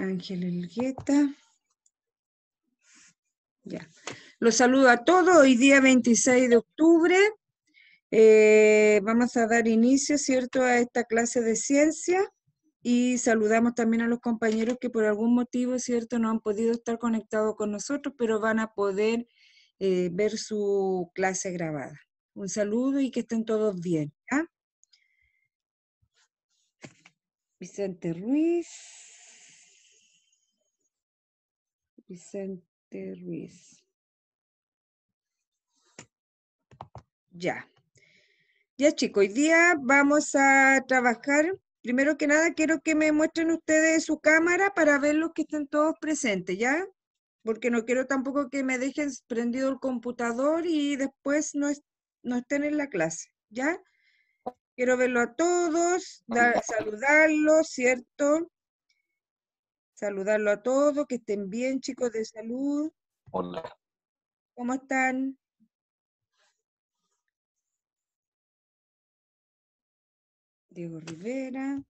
Ángel Elgueta. Ya. Los saludo a todos. Hoy día 26 de octubre. Eh, vamos a dar inicio, ¿cierto?, a esta clase de ciencia y saludamos también a los compañeros que por algún motivo, ¿cierto?, no han podido estar conectados con nosotros, pero van a poder eh, ver su clase grabada. Un saludo y que estén todos bien. ¿ya? Vicente Ruiz. Vicente Ruiz. Ya. Ya, chicos, hoy día vamos a trabajar. Primero que nada, quiero que me muestren ustedes su cámara para ver los que estén todos presentes, ¿ya? Porque no quiero tampoco que me dejen prendido el computador y después no, estén en la clase, ¿ya? Quiero verlo a todos, saludarlos, ¿cierto? saludarlo a todos, que estén bien chicos de salud. Hola. ¿Cómo están? Diego Rivera,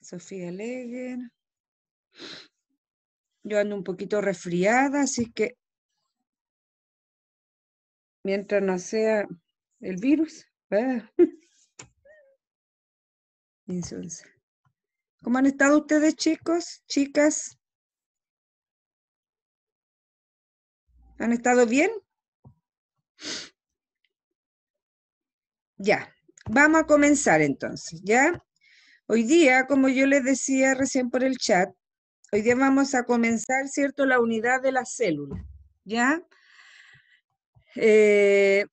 Sofía Leger. Yo ando un poquito resfriada, así que mientras no sea el virus, ¿Cómo han estado ustedes, chicos, chicas? ¿Han estado bien? Ya, vamos a comenzar entonces, ¿ya? Hoy día, como yo les decía recién por el chat, hoy día vamos a comenzar, ¿cierto?, la unidad de las células, ¿ya? Eh,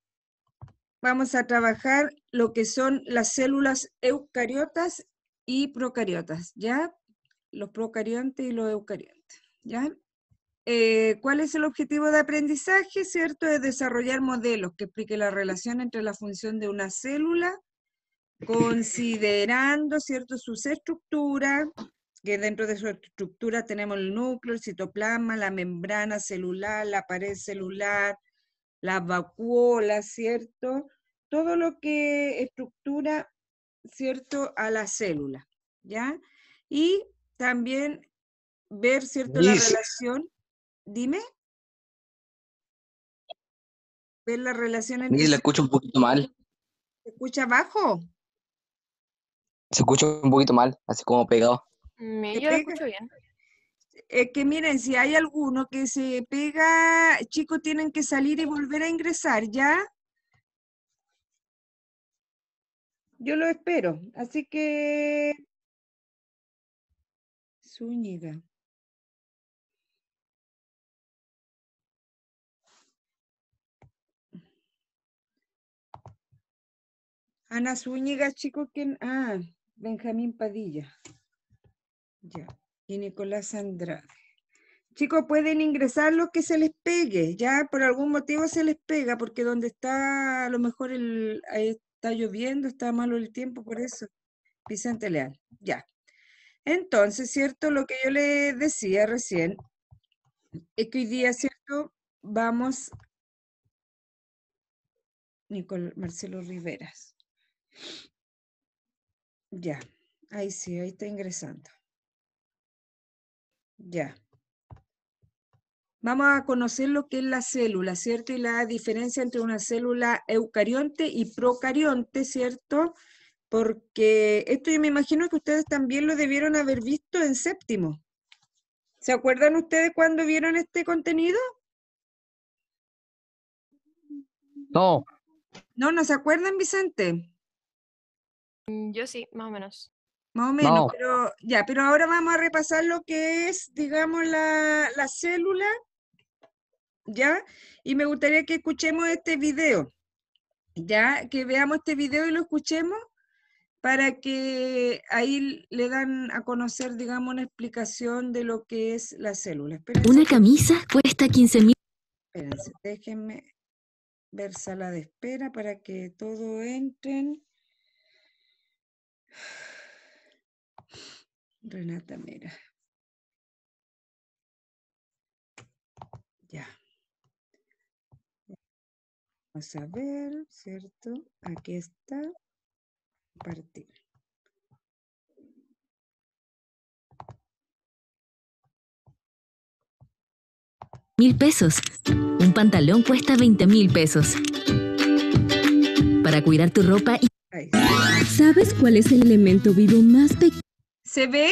vamos a trabajar lo que son las células eucariotas y procariotas, ¿ya? Los procariotas y los eucariotas ¿ya? Eh, ¿Cuál es el objetivo de aprendizaje? ¿Cierto? Es desarrollar modelos que expliquen la relación entre la función de una célula, considerando, ¿cierto?, sus estructuras, que dentro de su estructura tenemos el núcleo, el citoplasma, la membrana celular, la pared celular, la vacuola, ¿cierto? Todo lo que estructura ¿cierto?, a la célula, ¿ya? Y también ver, ¿cierto?, la relación, dime. Ver la relación la escucho un poquito mal. ¿Se escucha abajo? Se escucha un poquito mal, así como pegado. Me, mm, yo escucho bien. que miren, si hay alguno que se pega, chicos, tienen que salir y volver a ingresar, ¿ya? Yo lo espero. Así que... Zúñiga. Ana Zúñiga, chicos, ¿quién? Ah, Benjamín Padilla. Ya. Y Nicolás Andrade. Chicos, pueden ingresar lo que se les pegue, ya por algún motivo se les pega, porque donde está a lo mejor el, Está lloviendo, está malo el tiempo, por eso. Vicente Leal, ya. Entonces, ¿cierto? Lo que yo le decía recién es que hoy día, ¿cierto? Vamos, Nicolás Marcelo Riveras. Ya, ahí sí, ahí está ingresando. Ya vamos a conocer lo que es la célula, ¿cierto? Y la diferencia entre una célula eucarionte y procarionte, ¿cierto? Porque esto yo me imagino que ustedes también lo debieron haber visto en séptimo. ¿Se acuerdan ustedes cuando vieron este contenido? No. No, ¿no se acuerdan, Vicente? Mm, yo sí, más o menos. Más o menos, pero ya, pero ahora vamos a repasar lo que es, digamos, la célula ¿ya? Y me gustaría que escuchemos este video, ¿ya? Que veamos este video y lo escuchemos para que ahí le dan a conocer, digamos, una explicación de lo que es la célula. Una camisa cuesta 15 mil. Espérense, déjenme ver sala de espera para que todo entren. Renata, mira. Vamos a ver, ¿cierto? Aquí está. Partir. Mil pesos. Un pantalón cuesta 20 mil pesos. Para cuidar tu ropa y... ¿Sabes cuál es el elemento vivo más pequeño? ¿Se ve?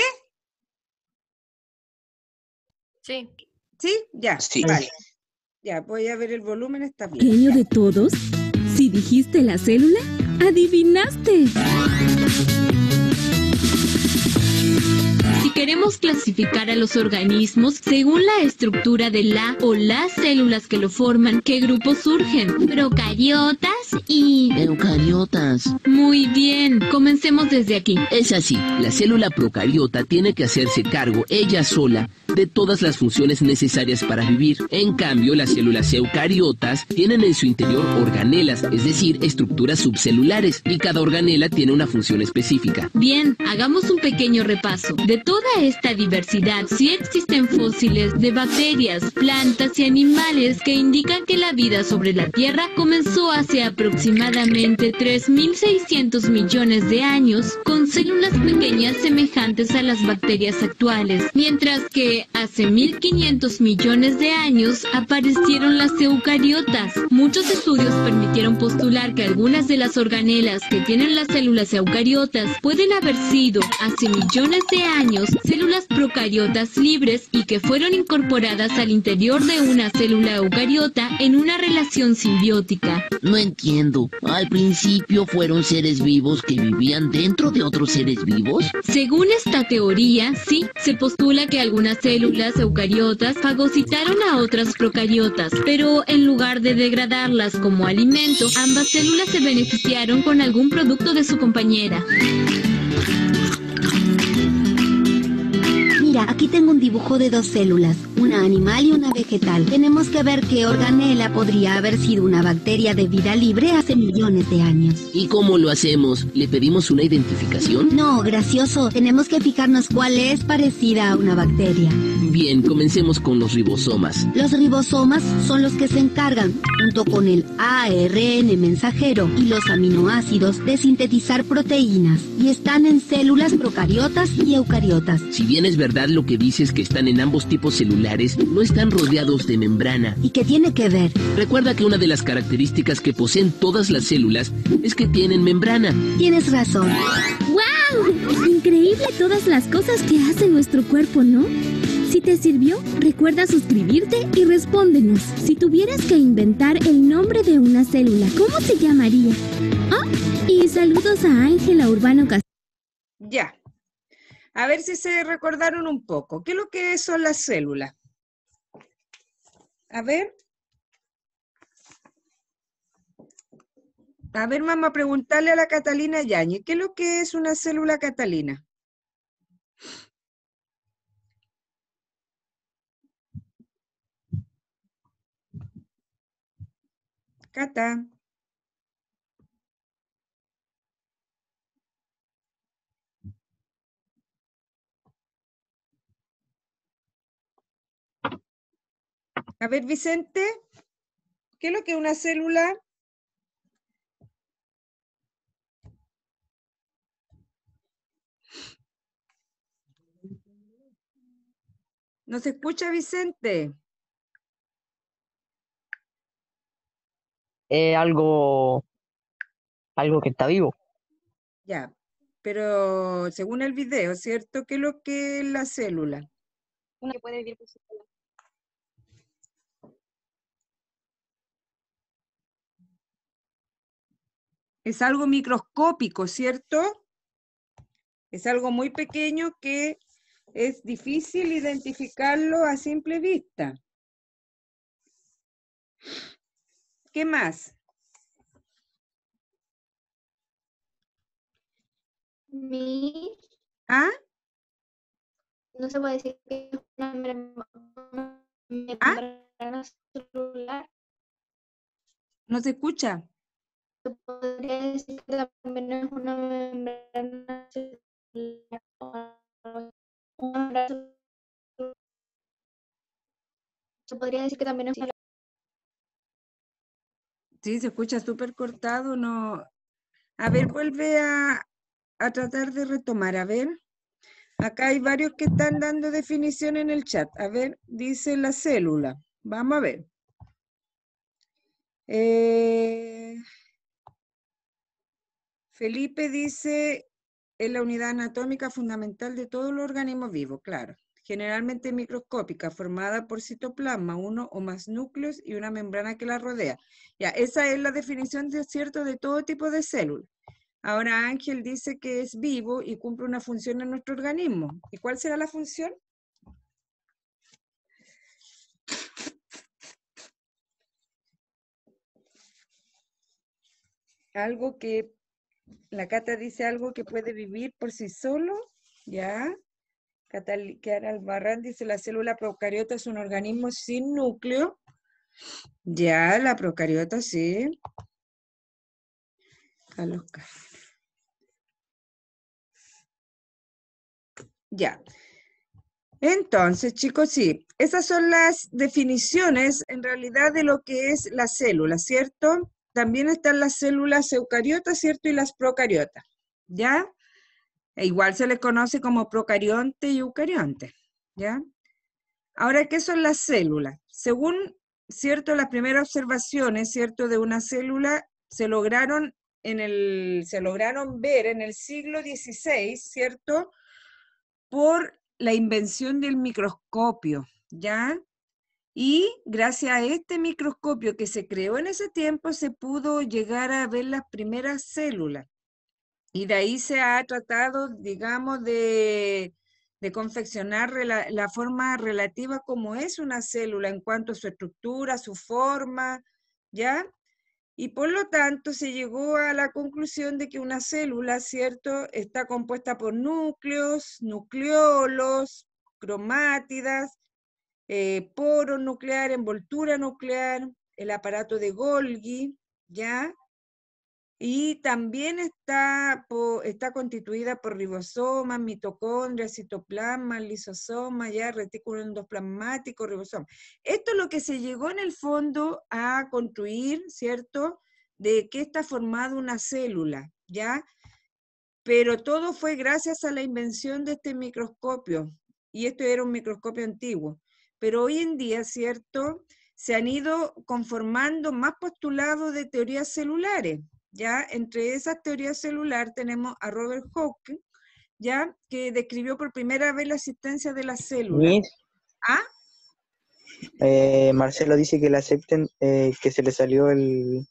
Sí. ¿Sí? Ya. Sí. Vale. Ya, voy a ver el volumen, está bien. ¿Pequeño de todos? Si dijiste la célula, adivinaste. Si queremos clasificar a los organismos según la estructura de la o las células que lo forman, ¿qué grupos surgen? Procariotas y... Eucariotas. Muy bien, comencemos desde aquí. Es así, la célula procariota tiene que hacerse cargo ella sola de todas las funciones necesarias para vivir. En cambio, las células eucariotas tienen en su interior organelas, es decir, estructuras subcelulares, y cada organela tiene una función específica. Bien, hagamos un pequeño repaso. De toda esta diversidad, sí existen fósiles de bacterias, plantas y animales que indican que la vida sobre la Tierra comenzó hace aproximadamente 3.600 millones de años con células pequeñas semejantes a las bacterias actuales, mientras que hace 1500 millones de años aparecieron las eucariotas. Muchos estudios permitieron postular que algunas de las organelas que tienen las células eucariotas pueden haber sido, hace millones de años, células procariotas libres y que fueron incorporadas al interior de una célula eucariota en una relación simbiótica. No entiendo. Al principio fueron seres vivos que vivían dentro de otros seres vivos. Según esta teoría, sí, se postula que algunas células eucariotas fagocitaron a otras procariotas, pero en lugar de degradarlas como alimento, ambas células se beneficiaron con algún producto de su compañera. Mira, aquí tengo un dibujo de dos células una animal y una vegetal. Tenemos que ver qué organela podría haber sido una bacteria de vida libre hace millones de años. ¿Y cómo lo hacemos? ¿Le pedimos una identificación? No, gracioso. Tenemos que fijarnos cuál es parecida a una bacteria. Bien, comencemos con los ribosomas. Los ribosomas son los que se encargan, junto con el ARN mensajero y los aminoácidos, de sintetizar proteínas y están en células procariotas y eucariotas. Si bien es verdad lo que dices que están en ambos tipos celulares, no están rodeados de membrana. ¿Y qué tiene que ver? Recuerda que una de las características que poseen todas las células es que tienen membrana. Tienes razón. ¡Wow! Increíble todas las cosas que hace nuestro cuerpo, ¿no? Si te sirvió, recuerda suscribirte y respóndenos. Si tuvieras que inventar el nombre de una célula, ¿cómo se llamaría? oh, y saludos a Ángela Urbano Castillo. Ya. A ver si se recordaron un poco. ¿Qué es lo que son las células? A ver. A ver, mamá, preguntarle a la Catalina Yañez, ¿qué es lo que es una célula catalina? Cata. A ver, Vicente, ¿qué es lo que una célula? ¿No se escucha Vicente? Es algo, algo que está vivo. Ya, pero según el video, ¿cierto? ¿Qué es lo que es la célula? Una puede vivir es algo microscópico, ¿cierto? Es algo muy pequeño que es difícil identificarlo a simple vista. ¿Qué más? Mi. ¿Ah? No se puede decir que es ¿Ah? No se escucha se podría decir que también es una membrana celular. Se podría decir que también es una... Sí, se escucha súper cortado, no. A ver, vuelve a, a tratar de retomar, a ver. Acá hay varios que están dando definición en el chat. A ver, dice la célula. Vamos a ver. Eh, Felipe dice, es la unidad anatómica fundamental de todo el organismo vivo, claro. Generalmente microscópica, formada por citoplasma, uno o más núcleos y una membrana que la rodea. Ya, esa es la definición, de, ¿cierto?, de todo tipo de célula. Ahora Ángel dice que es vivo y cumple una función en nuestro organismo. ¿Y cuál será la función? Algo que la Cata dice algo que puede vivir por sí solo, ¿ya? Catal Albarrán dice, la célula procariota es un organismo sin núcleo. Ya, la procariota, sí. Ya. Entonces, chicos, sí, esas son las definiciones en realidad de lo que es la célula, ¿cierto? también están las células eucariotas, ¿cierto? Y las procariotas, ¿ya? E igual se les conoce como procarionte y eucarionte, ¿ya? Ahora, ¿qué son las células? Según, ¿cierto? Las primeras observaciones, ¿cierto? De una célula se lograron, en el, se lograron ver en el siglo XVI, ¿cierto? Por la invención del microscopio, ¿ya? Y gracias a este microscopio que se creó en ese tiempo, se pudo llegar a ver las primeras células. Y de ahí se ha tratado, digamos, de, confeccionar la, la, forma relativa como es una célula en cuanto a su estructura, su forma, ¿ya? Y por lo tanto se llegó a la conclusión de que una célula, ¿cierto?, está compuesta por núcleos, nucleolos, cromátidas, eh, poro nuclear, envoltura nuclear, el aparato de Golgi, ¿ya? Y también está, está constituida por ribosomas, mitocondrias, citoplasma lisosomas, ya retículo endoplasmático, ribosomas. Esto es lo que se llegó en el fondo a construir, ¿cierto? De que está formada una célula, ¿ya? Pero todo fue gracias a la invención de este microscopio, y esto era un microscopio antiguo pero hoy en día, ¿cierto? Se han ido conformando más postulados de teorías celulares, ¿ya? Entre esas teorías celulares tenemos a Robert Hawking, ¿ya? Que describió por primera vez la existencia de las células. ¿Ah? Eh, Marcelo dice que le acepten, eh, que se le salió el,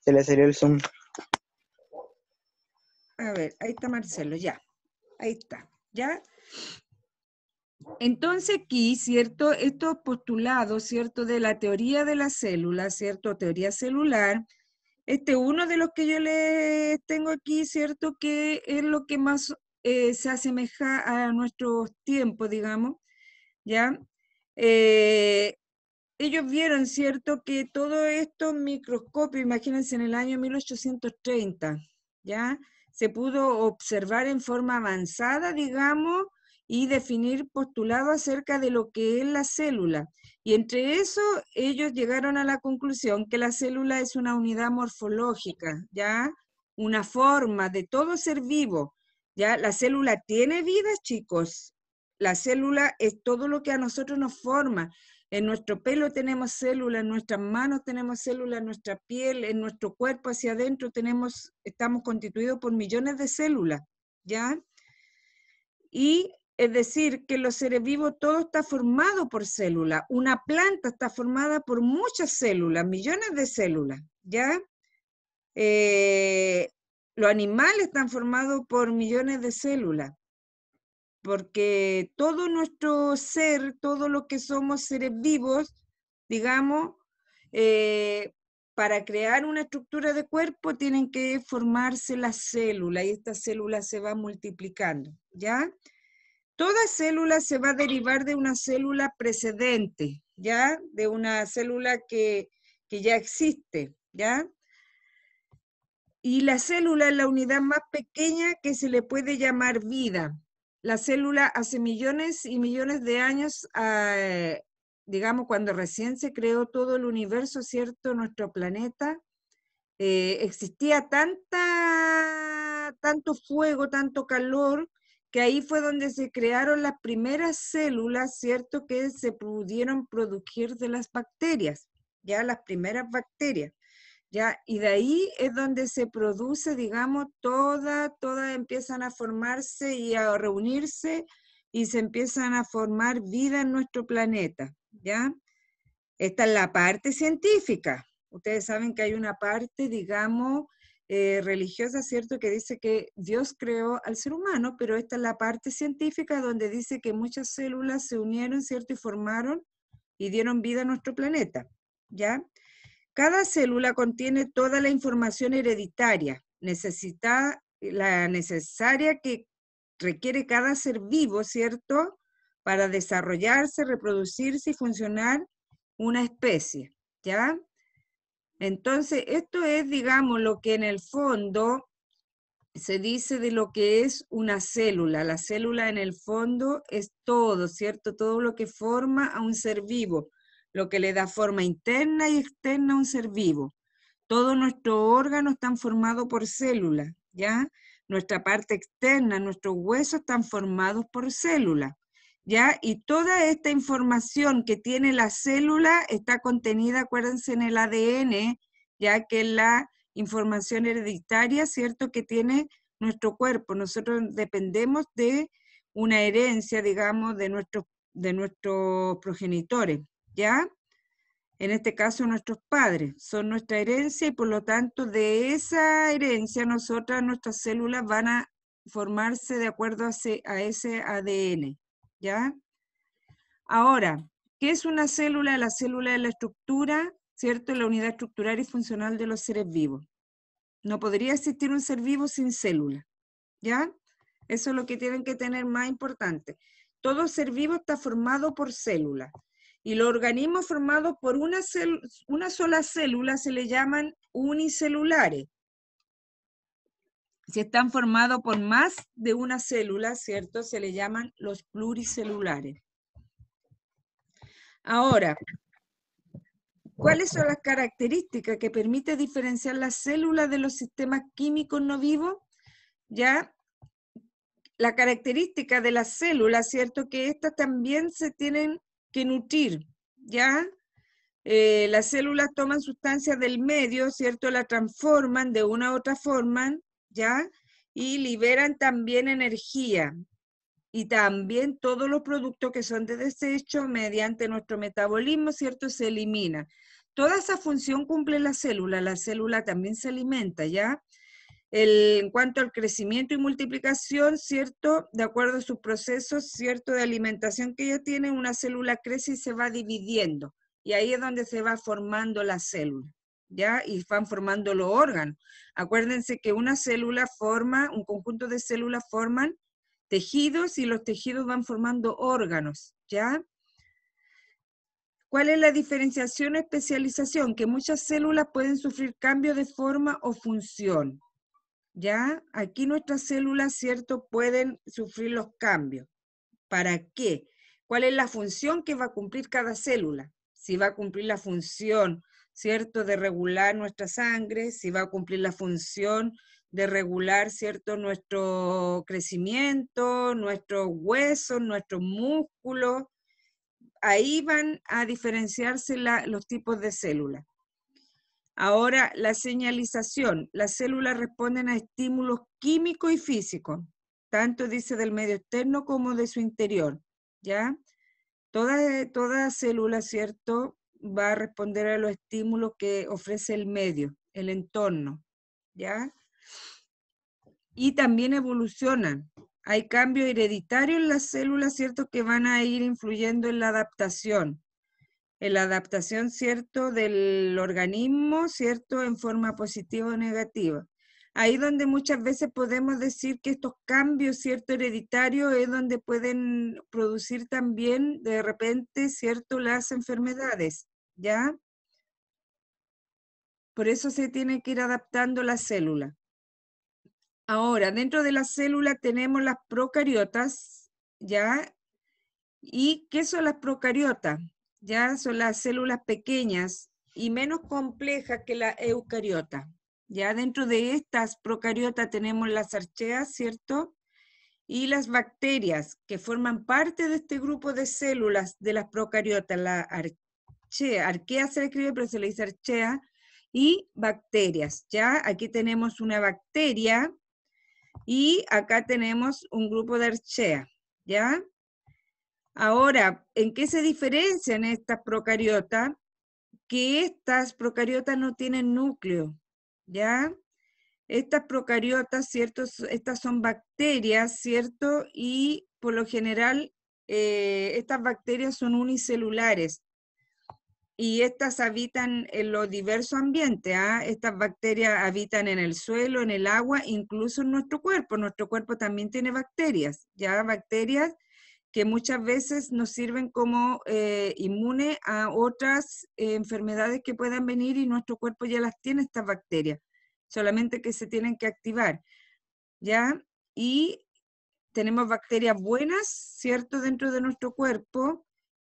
se le salió el Zoom. A ver, ahí está Marcelo, ya. Ahí está, ya. Entonces aquí, ¿cierto? Estos postulados, ¿cierto? De la teoría de la célula, ¿cierto? Teoría celular. Este, uno de los que yo les tengo aquí, ¿cierto? Que es lo que más eh, se asemeja a nuestros tiempos, digamos, ¿ya? Eh, ellos vieron, ¿cierto? Que todo esto microscopio, imagínense, en el año 1830, ¿ya? Se pudo observar en forma avanzada, digamos, y definir postulado acerca de lo que es la célula. Y entre eso, ellos llegaron a la conclusión que la célula es una unidad morfológica, ¿ya? Una forma de todo ser vivo, ¿ya? La célula tiene vida, chicos. La célula es todo lo que a nosotros nos forma. En nuestro pelo tenemos células, en nuestras manos tenemos células, en nuestra piel, en nuestro cuerpo hacia adentro tenemos, estamos constituidos por millones de células, ¿ya? Y es decir, que los seres vivos todo está formado por células. Una planta está formada por muchas células, millones de células, ¿ya? Eh, los animales están formados por millones de células, porque todo nuestro ser, todo lo que somos seres vivos, digamos, eh, para crear una estructura de cuerpo tienen que formarse las células y estas células se van multiplicando, ¿ya? Toda célula se va a derivar de una célula precedente, ¿ya? De una célula que, ya existe, ¿ya? Y la célula es la unidad más pequeña que se le puede llamar vida. La célula hace millones y millones de años, ah, digamos, cuando recién se creó todo el universo, ¿cierto? Nuestro planeta, eh, existía tanta, tanto fuego, tanto calor, que ahí fue donde se crearon las primeras células, ¿cierto? Que se pudieron producir de las bacterias, ya las primeras bacterias. ¿Ya? Y de ahí es donde se produce, digamos, todas, todas empiezan a formarse y a reunirse y se empiezan a formar vida en nuestro planeta, ¿ya? Esta es la parte científica. Ustedes saben que hay una parte, digamos, eh, religiosa, ¿cierto? Que dice que Dios creó al ser humano, pero esta es la parte científica donde dice que muchas células se unieron, ¿cierto? Y formaron y dieron vida a nuestro planeta, ¿ya? Cada célula contiene toda la información hereditaria necesita, la necesaria que requiere cada ser vivo, ¿cierto? Para desarrollarse, reproducirse y funcionar una especie, ¿ya? Entonces, esto es, digamos, lo que en el fondo se dice de lo que es una célula. La célula en el fondo es todo, ¿cierto? Todo lo que forma a un ser vivo, lo que le da forma interna y externa a un ser vivo. Todos nuestros órganos están formados por células, ¿ya? Nuestra parte externa, nuestros huesos están formados por células. ¿ya? Y toda esta información que tiene la célula está contenida, acuérdense, en el ADN, ya que es la información hereditaria, ¿cierto?, que tiene nuestro cuerpo. Nosotros dependemos de una herencia, digamos, de nuestros, de nuestros progenitores, ¿ya? En este caso, nuestros padres son nuestra herencia y por lo tanto de esa herencia nosotras, nuestras células van a formarse de acuerdo a ese ADN, ¿ya? Ahora, ¿qué es una célula? La célula es la estructura, ¿cierto? La unidad estructural y funcional de los seres vivos. No podría existir un ser vivo sin célula, ¿ya? Eso es lo que tienen que tener más importante. Todo ser vivo está formado por células. Y los organismos formados por una, una sola célula se le llaman unicelulares. Si están formados por más de una célula, ¿cierto? Se le llaman los pluricelulares. Ahora, ¿cuáles son las características que permiten diferenciar las células de los sistemas químicos no vivos? Ya, la característica de las células, ¿cierto? Que estas también se tienen que nutrir, ¿ya? Eh, las células toman sustancias del medio, ¿cierto? La transforman de una u otra forma y liberan también energía y también todos los productos que son de desecho mediante nuestro metabolismo, ¿cierto? Se elimina. Toda esa función cumple la célula, la célula también se alimenta, ¿ya? en cuanto al crecimiento y multiplicación, ¿cierto? De acuerdo a sus procesos, ¿cierto? De alimentación que ella tiene, una célula crece y se va dividiendo. Y ahí es donde se va formando la célula. ¿ya? Y van formando los órganos. Acuérdense que una célula forma, un conjunto de células forman tejidos y los tejidos van formando órganos, ¿ya? ¿Cuál es la diferenciación o especialización? Que muchas células pueden sufrir cambios de forma o función, ¿ya? Aquí nuestras células, ¿cierto? Pueden sufrir los cambios. ¿Para qué? ¿Cuál es la función que va a cumplir cada célula? Si va a cumplir la función ¿cierto?, de regular nuestra sangre, si va a cumplir la función de regular, ¿cierto?, nuestro crecimiento, nuestros huesos, nuestros músculos. Ahí van a diferenciarse los tipos de células. Ahora, la señalización. Las células responden a estímulos químicos y físicos, tanto dice del medio externo como de su interior, ¿ya? Toda, toda célula, ¿cierto?, va a responder a los estímulos que ofrece el medio, el entorno, ¿ya? Y también evolucionan. Hay cambios hereditarios en las células, ¿cierto? Que van a ir influyendo en la adaptación. En la adaptación, ¿cierto? Del organismo, ¿cierto? En forma positiva o negativa. Ahí donde muchas veces podemos decir que estos cambios, ¿cierto? Hereditarios es donde pueden producir también de repente, ¿cierto? Las enfermedades ¿ya? Por eso se tiene que ir adaptando la célula. Ahora, dentro de la célula tenemos las procariotas, ¿ya? ¿Y qué son las procariotas? Ya son las células pequeñas y menos complejas que la eucariota. Ya dentro de estas procariotas tenemos las archeas, ¿cierto? Y las bacterias que forman parte de este grupo de células de las procariotas, la archea. Archea se escribe, pero se le dice archea. Y bacterias, ¿ya? Aquí tenemos una bacteria y acá tenemos un grupo de archea, ¿ya? Ahora, ¿en qué se diferencian estas procariotas? Que estas procariotas no tienen núcleo, ¿ya? Estas procariotas, ¿cierto? Estas son bacterias, ¿cierto? Y por lo general, eh, estas bacterias son unicelulares y estas habitan en los diversos ambientes. ¿ah? Estas bacterias habitan en el suelo, en el agua, incluso en nuestro cuerpo. Nuestro cuerpo también tiene bacterias, ya bacterias que muchas veces nos sirven como eh, inmune a otras eh, enfermedades que puedan venir y nuestro cuerpo ya las tiene estas bacterias, solamente que se tienen que activar. ¿Ya? Y tenemos bacterias buenas, ¿cierto?, dentro de nuestro cuerpo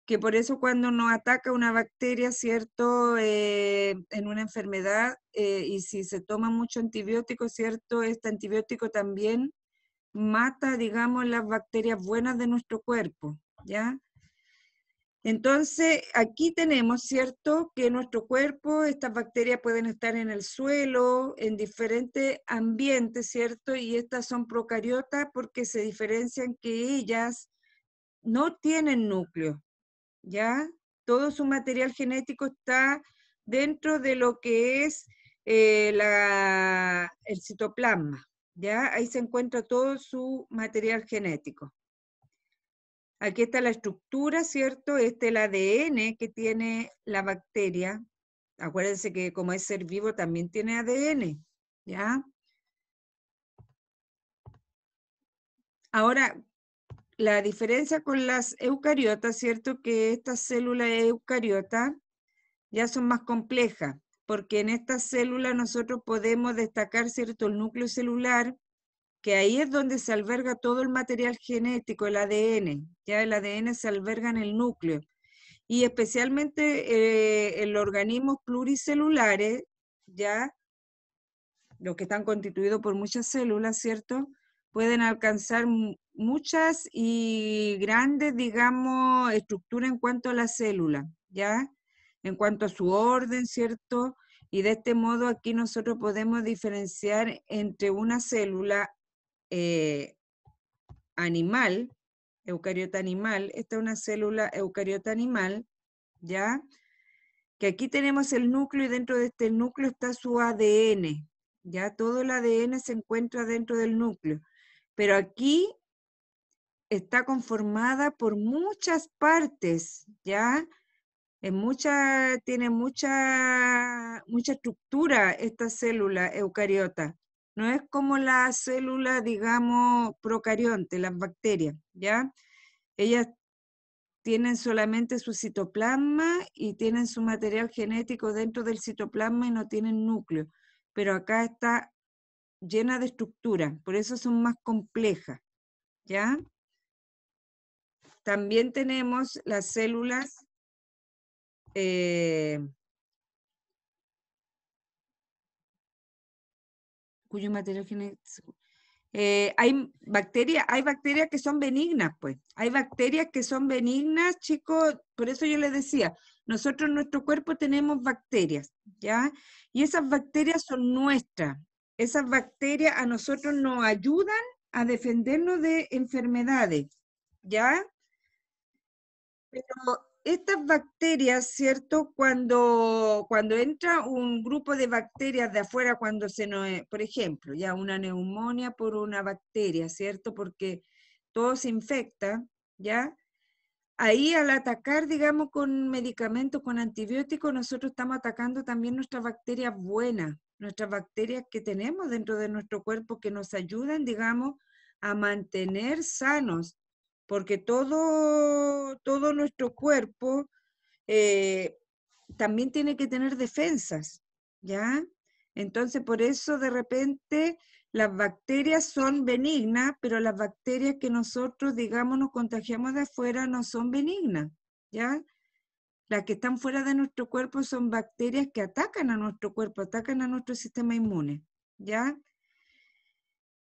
que por eso cuando nos ataca una bacteria, ¿cierto? Eh, en una enfermedad, eh, y si se toma mucho antibiótico, ¿cierto? Este antibiótico también mata, digamos, las bacterias buenas de nuestro cuerpo, ¿ya? Entonces, aquí tenemos, ¿cierto?, que nuestro cuerpo, estas bacterias pueden estar en el suelo, en diferentes ambientes, ¿cierto? Y estas son procariotas porque se diferencian que ellas no tienen núcleo, ¿ya? Todo su material genético está dentro de lo que es eh, el citoplasma, ¿ya? Ahí se encuentra todo su material genético. Aquí está la estructura, ¿cierto? Este es el ADN que tiene la bacteria. Acuérdense que como es ser vivo también tiene ADN, ¿ya? Ahora, la diferencia con las eucariotas, ¿cierto? Que estas células eucariotas ya son más complejas, porque en estas células nosotros podemos destacar, ¿cierto? El núcleo celular, que ahí es donde se alberga todo el material genético, el ADN. Ya el ADN se alberga en el núcleo. Y especialmente eh, los organismos pluricelulares, ya los que están constituidos por muchas células, ¿cierto? Pueden alcanzar muchas y grandes, digamos, estructuras en cuanto a la célula, ¿ya? En cuanto a su orden, ¿cierto? Y de este modo aquí nosotros podemos diferenciar entre una célula eh, animal, eucariota animal, esta es una célula eucariota animal, ¿ya? Que aquí tenemos el núcleo y dentro de este núcleo está su ADN, ¿ya? Todo el ADN se encuentra dentro del núcleo. Pero aquí está conformada por muchas partes, ¿ya? En tiene mucha, mucha estructura esta célula eucariota. No es como la célula, digamos, procarionte, las bacterias, ¿ya? Ellas tienen solamente su citoplasma y tienen su material genético dentro del citoplasma y no tienen núcleo. Pero acá está llena de estructura, por eso son más complejas, ¿ya? También tenemos las células eh, cuyo material genético... Eh, hay bacterias, hay bacterias que son benignas, pues. Hay bacterias que son benignas, chicos. Por eso yo les decía, nosotros en nuestro cuerpo tenemos bacterias, ¿ya? Y esas bacterias son nuestras. Esas bacterias a nosotros nos ayudan a defendernos de enfermedades, ¿ya? Pero estas bacterias, ¿cierto? Cuando, cuando entra un grupo de bacterias de afuera, cuando se nos, eh, por ejemplo, ya una neumonía por una bacteria, ¿cierto? Porque todo se infecta, ¿ya? Ahí al atacar, digamos, con medicamentos, con antibióticos, nosotros estamos atacando también nuestras bacterias buenas, nuestras bacterias que tenemos dentro de nuestro cuerpo que nos ayudan, digamos, a mantener sanos porque todo, todo nuestro cuerpo eh, también tiene que tener defensas, ¿ya? Entonces, por eso de repente las bacterias son benignas, pero las bacterias que nosotros, digamos, nos contagiamos de afuera no son benignas, ¿ya? Las que están fuera de nuestro cuerpo son bacterias que atacan a nuestro cuerpo, atacan a nuestro sistema inmune, ¿ya?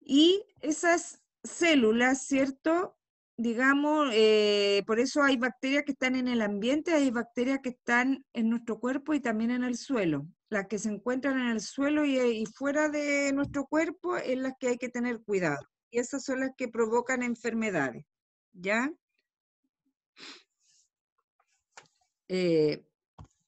Y esas células, ¿cierto? digamos, eh, por eso hay bacterias que están en el ambiente, hay bacterias que están en nuestro cuerpo y también en el suelo. Las que se encuentran en el suelo y, fuera de nuestro cuerpo es las que hay que tener cuidado. Y esas son las que provocan enfermedades, ¿ya? Eh,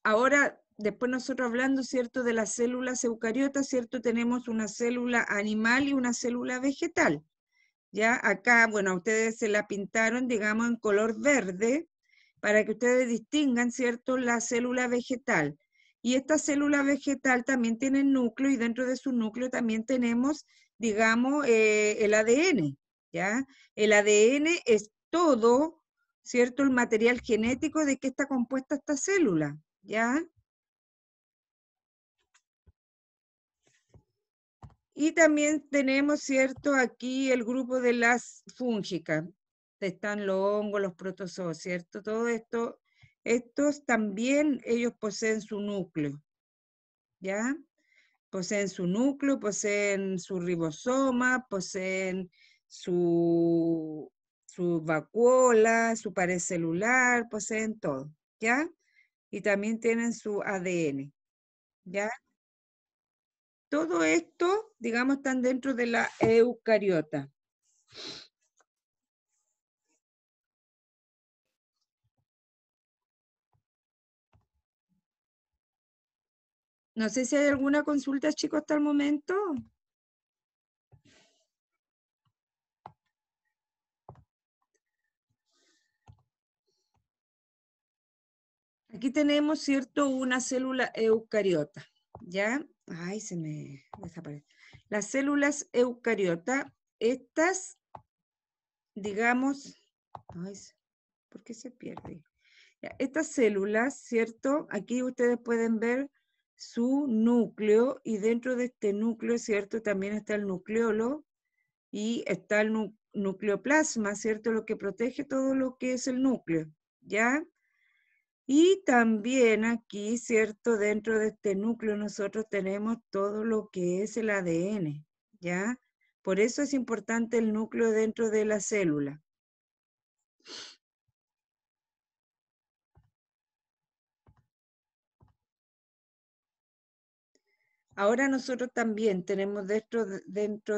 ahora, después nosotros hablando, ¿cierto?, de las células eucariotas, ¿cierto?, tenemos una célula animal y una célula vegetal. Ya acá, bueno, ustedes se la pintaron, digamos, en color verde, para que ustedes distingan, ¿cierto?, la célula vegetal. Y esta célula vegetal también tiene núcleo y dentro de su núcleo también tenemos, digamos, eh, el ADN, ¿ya? El ADN es todo, ¿cierto?, el material genético de que está compuesta esta célula, ¿ya? Y también tenemos, ¿cierto? Aquí el grupo de las fúngicas. Están los hongos, los protozoos, ¿cierto? Todo esto, estos también ellos poseen su núcleo, ¿ya? Poseen su núcleo, poseen su ribosoma, poseen su, su vacuola, su pared celular, poseen todo, ¿ya? Y también tienen su ADN, ¿ya? Todo esto, digamos, están dentro de la eucariota. No sé si hay alguna consulta, chicos, hasta el momento. Aquí tenemos, ¿cierto?, una célula eucariota, ¿ya? Ay, se me desaparece. Las células eucariotas, estas, digamos, ay, ¿por qué se pierde? estas células, ¿cierto? Aquí ustedes pueden ver su núcleo y dentro de este núcleo, ¿cierto? También está el nucleolo y está el nucleoplasma, ¿cierto? Lo que protege todo lo que es el núcleo, ¿ya? Y también aquí, ¿cierto? Dentro de este núcleo nosotros tenemos todo lo que es el ADN, ¿ya? Por eso es importante el núcleo dentro de la célula. Ahora nosotros también tenemos dentro,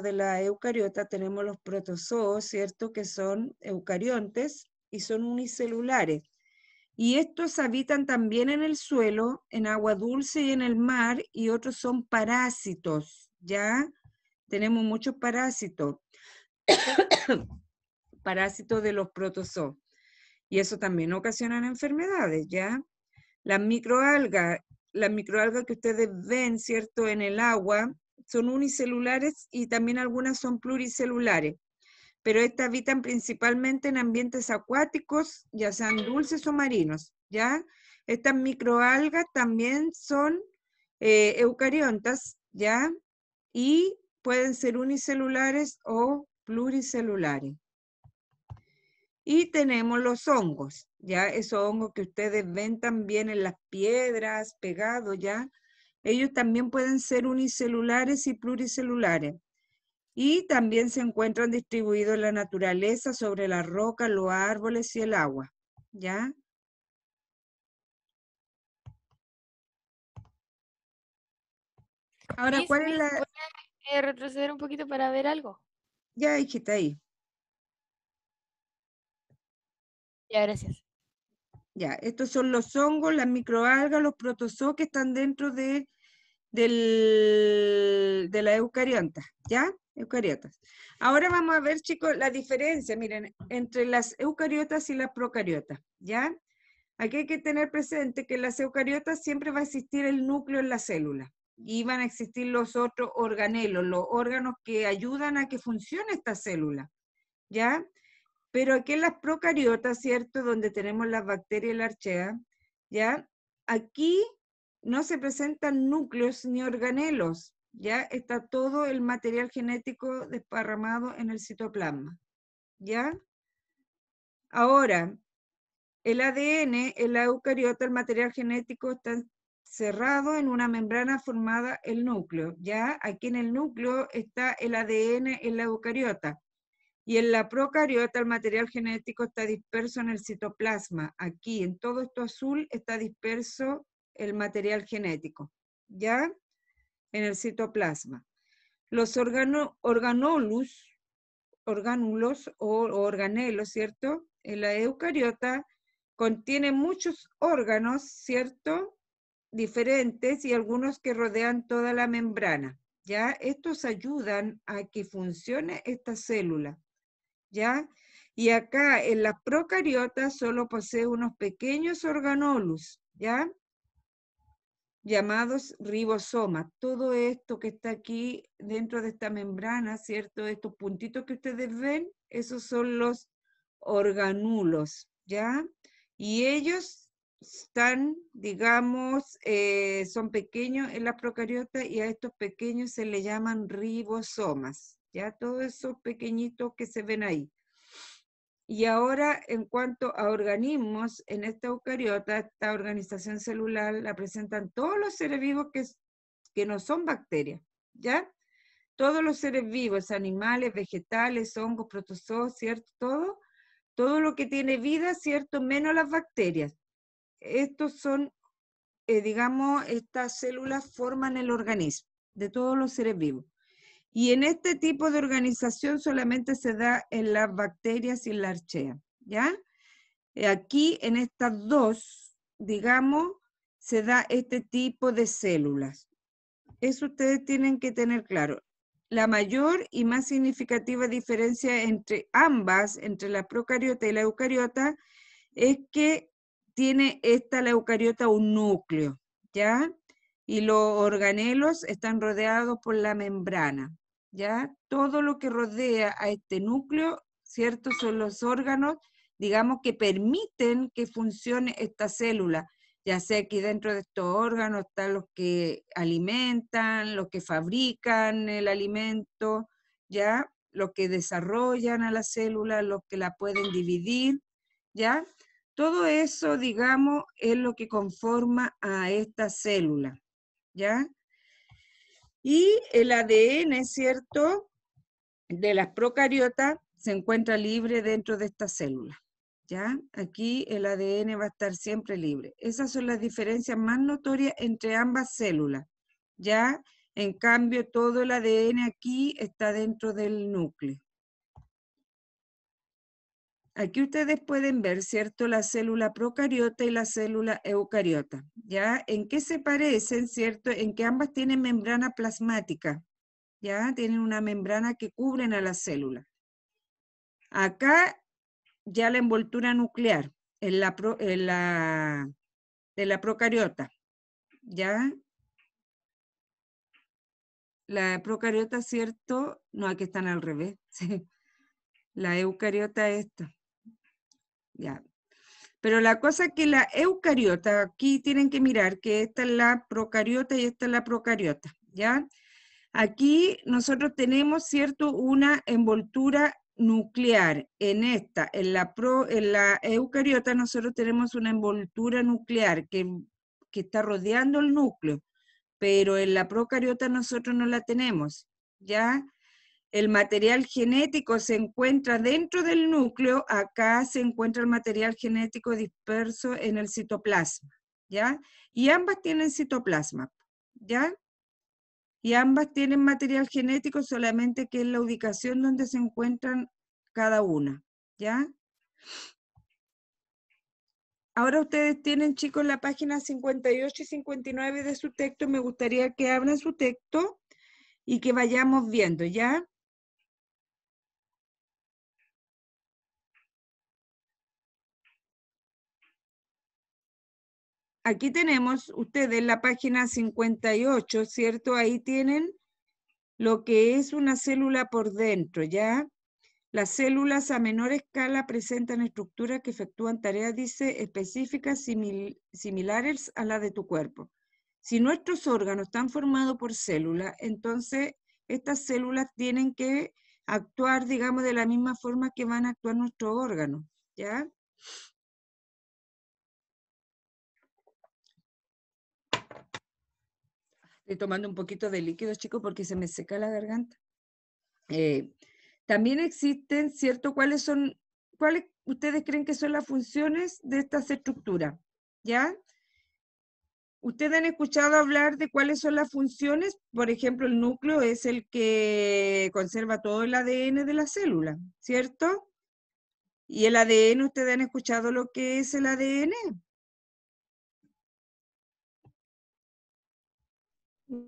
de la eucariota, tenemos los protozoos, ¿cierto? Que son eucariontes y son unicelulares y estos habitan también en el suelo, en agua dulce y en el mar, y otros son parásitos, ¿ya? Tenemos muchos parásitos, parásitos de los protozoos, y eso también ocasiona enfermedades, ¿ya? Las microalgas, las microalgas que ustedes ven, ¿cierto?, en el agua, son unicelulares y también algunas son pluricelulares pero estas habitan principalmente en ambientes acuáticos, ya sean dulces o marinos, ¿ya? Estas microalgas también son eh, eucariontas, ¿ya? Y pueden ser unicelulares o pluricelulares. Y tenemos los hongos, ¿ya? Esos hongos que ustedes ven también en las piedras, pegados, ¿ya? Ellos también pueden ser unicelulares y pluricelulares y también se encuentran distribuidos en la naturaleza, sobre la roca, los árboles y el agua. ¿Ya? Ahora, ¿cuál es la...? a eh, retroceder un poquito para ver algo? Ya, hijita, ahí. Ya, gracias. Ya, estos son los hongos, las microalgas, los protozoos que están dentro de de la eucariota, ¿ya? Eucariotas. Ahora vamos a ver, chicos, la diferencia, miren, entre las eucariotas y las procariotas, ¿ya? Aquí hay que tener presente que en las eucariotas siempre va a existir el núcleo en la célula y van a existir los otros organelos, los órganos que ayudan a que funcione esta célula, ¿ya? Pero aquí en las procariotas, ¿cierto? Donde tenemos las bacterias y la archea, ¿ya? Aquí no se presentan núcleos ni organelos, ya está todo el material genético desparramado en el citoplasma, ¿ya? Ahora, el ADN en la eucariota, el material genético está cerrado en una membrana formada el núcleo, ¿ya? Aquí en el núcleo está el ADN en la eucariota. Y en la procariota el material genético está disperso en el citoplasma. Aquí, en todo esto azul, está disperso el material genético, ¿ya? En el citoplasma. Los organo, organolus, organulos o, organelos, ¿cierto? En la eucariota contiene muchos órganos, ¿cierto? Diferentes y algunos que rodean toda la membrana, ¿ya? Estos ayudan a que funcione esta célula, ¿ya? Y acá en la procariota solo posee unos pequeños organolus, ¿ya? llamados ribosomas. Todo esto que está aquí dentro de esta membrana, ¿cierto? Estos puntitos que ustedes ven, esos son los organulos, ¿ya? Y ellos están, digamos, eh, son pequeños en la procariotas y a estos pequeños se le llaman ribosomas, ¿ya? Todos esos pequeñitos que se ven ahí. Y ahora, en cuanto a organismos, en esta eucariota, esta organización celular la presentan todos los seres vivos que, que no son bacterias, ¿ya? Todos los seres vivos, animales, vegetales, hongos, protozoos, ¿cierto? Todo, todo lo que tiene vida, ¿cierto? Menos las bacterias. Estos son, eh, digamos, estas células forman el organismo de todos los seres vivos. Y en este tipo de organización solamente se da en las bacterias y la archea, ¿ya? Eh, aquí en estas dos, digamos, se da este tipo de células. Eso ustedes tienen que tener claro. La mayor y más significativa diferencia entre ambas, entre la procariota y la eucariota, es que tiene esta la eucariota un núcleo, ¿ya? Y los organelos están rodeados por la membrana. ¿ya? Todo lo que rodea a este núcleo, ¿cierto? Son los órganos, digamos, que permiten que funcione esta célula, ya sé que dentro de estos órganos están los que alimentan, los que fabrican el alimento, ¿ya? Los que desarrollan a la célula, los que la pueden dividir, ¿ya? Todo eso, digamos, es lo que conforma a esta célula, ¿ya? Y el ADN, es ¿cierto?, de las procariotas se encuentra libre dentro de esta célula. ¿Ya? Aquí el ADN va a estar siempre libre. Esas son las diferencias más notorias entre ambas células. ¿Ya? En cambio, todo el ADN aquí está dentro del núcleo. Aquí ustedes pueden ver, ¿cierto? La célula procariota y la célula eucariota, ¿ya? ¿En qué se parecen, cierto? En que ambas tienen membrana plasmática, ¿ya? Tienen una membrana que cubren a la célula. Acá ya la envoltura nuclear la de la procariota, ¿ya? La procariota, ¿cierto? No, aquí están al revés, sí. La eucariota esta. Pero la cosa que la eucariota, aquí tienen que mirar que esta es la procariota y esta es la procariota, ¿ya? Aquí nosotros tenemos, ¿cierto?, una envoltura nuclear. En esta, en la, la eucariota, nosotros tenemos una envoltura nuclear que, que está rodeando el núcleo, pero en la procariota nosotros no la tenemos, ¿ya? El material genético se encuentra dentro del núcleo, acá se encuentra el material genético disperso en el citoplasma, ¿ya? Y ambas tienen citoplasma, ¿ya? Y ambas tienen material genético solamente que es la ubicación donde se encuentran cada una, ¿ya? Ahora ustedes tienen, chicos, la página 58 y 59 de su texto. Me gustaría que abran su texto y que vayamos viendo, ¿ya? aquí tenemos ustedes la página 58, ¿cierto? Ahí tienen lo que es una célula por dentro, ¿ya? Las células a menor escala presentan estructuras que efectúan tareas, dice, específicas similares a las de tu cuerpo. Si nuestros órganos están formados por células, entonces estas células tienen que actuar, digamos, de la misma forma que van a actuar nuestros órganos, ¿ya? Estoy tomando un poquito de líquido, chicos, porque se me seca la garganta. Eh, también existen, ¿cierto? ¿Cuáles son, cuáles ustedes creen que son las funciones de estas estructuras? ¿Ya? Ustedes han escuchado hablar de cuáles son las funciones. Por ejemplo, el núcleo es el que conserva todo el ADN de la célula, ¿cierto? Y el ADN, ustedes han escuchado lo que es el ADN.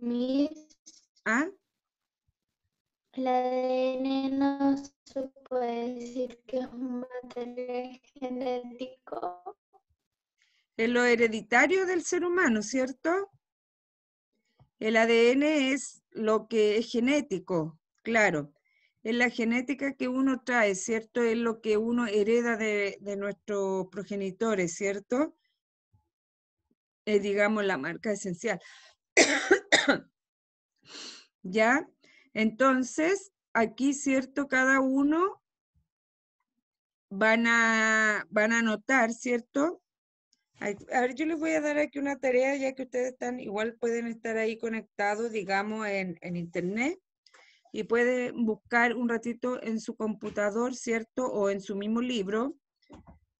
Miss ¿Ah? ADN no se puede decir que es un material genético. Es lo hereditario del ser humano, ¿cierto? El ADN es lo que es genético, claro. Es la genética que uno trae, ¿cierto? Es lo que uno hereda de, de nuestros progenitores, ¿cierto? Es, digamos, la marca esencial. ¿Ya? Entonces, aquí, ¿cierto? Cada uno van a, van a anotar, ¿cierto? A ver, yo les voy a dar aquí una tarea, ya que ustedes están, igual pueden estar ahí conectados, digamos, en, internet y pueden buscar un ratito en su computador, ¿cierto? O en su mismo libro.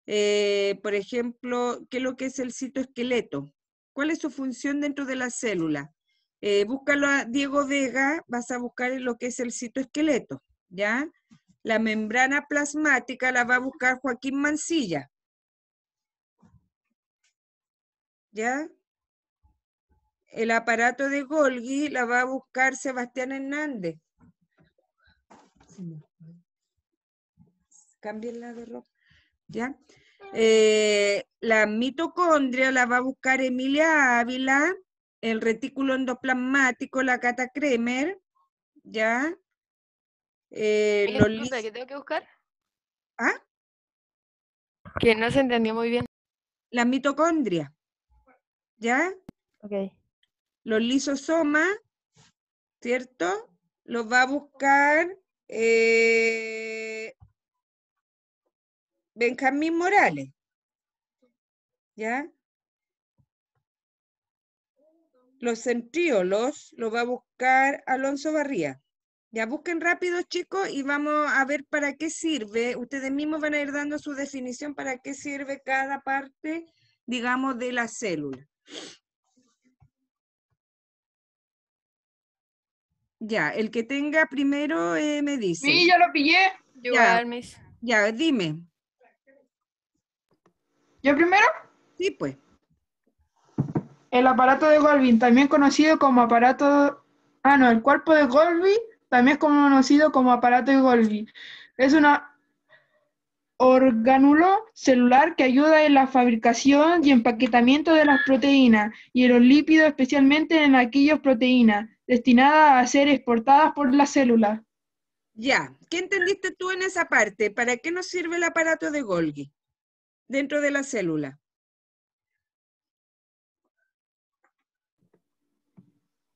Eh, por ejemplo, ¿qué es lo que es el citoesqueleto? ¿Cuál es su función dentro de la célula? Eh, búscalo a Diego Vega, vas a buscar lo que es el citoesqueleto, ¿ya? La membrana plasmática la va a buscar Joaquín Mancilla. ¿Ya? El aparato de Golgi la va a buscar Sebastián Hernández. la de ropa. ¿Ya? Eh, la mitocondria la va a buscar Emilia Ávila el retículo endoplasmático, la cata Kremer, ¿ya? Eh, ¿Qué que tengo que buscar? ¿Ah? Que no se entendió muy bien. La mitocondria, ¿ya? Ok. Los lisosomas, ¿cierto? Los va a buscar eh, Benjamín Morales, ¿ya? Los centríolos lo va a buscar Alonso Barría. Ya busquen rápido, chicos, y vamos a ver para qué sirve. Ustedes mismos van a ir dando su definición para qué sirve cada parte, digamos, de la célula. Ya, el que tenga primero eh, me dice. Sí, yo lo pillé. ya, dime. ¿Yo primero? Sí, pues. El aparato de Golgi, también conocido como aparato... Ah, no, el cuerpo de Golgi, también es conocido como aparato de Golgi. Es un orgánulo celular que ayuda en la fabricación y empaquetamiento de las proteínas y los lípidos, especialmente en aquellas proteínas destinadas a ser exportadas por la célula. Ya, ¿qué entendiste tú en esa parte? ¿Para qué nos sirve el aparato de Golgi dentro de la célula?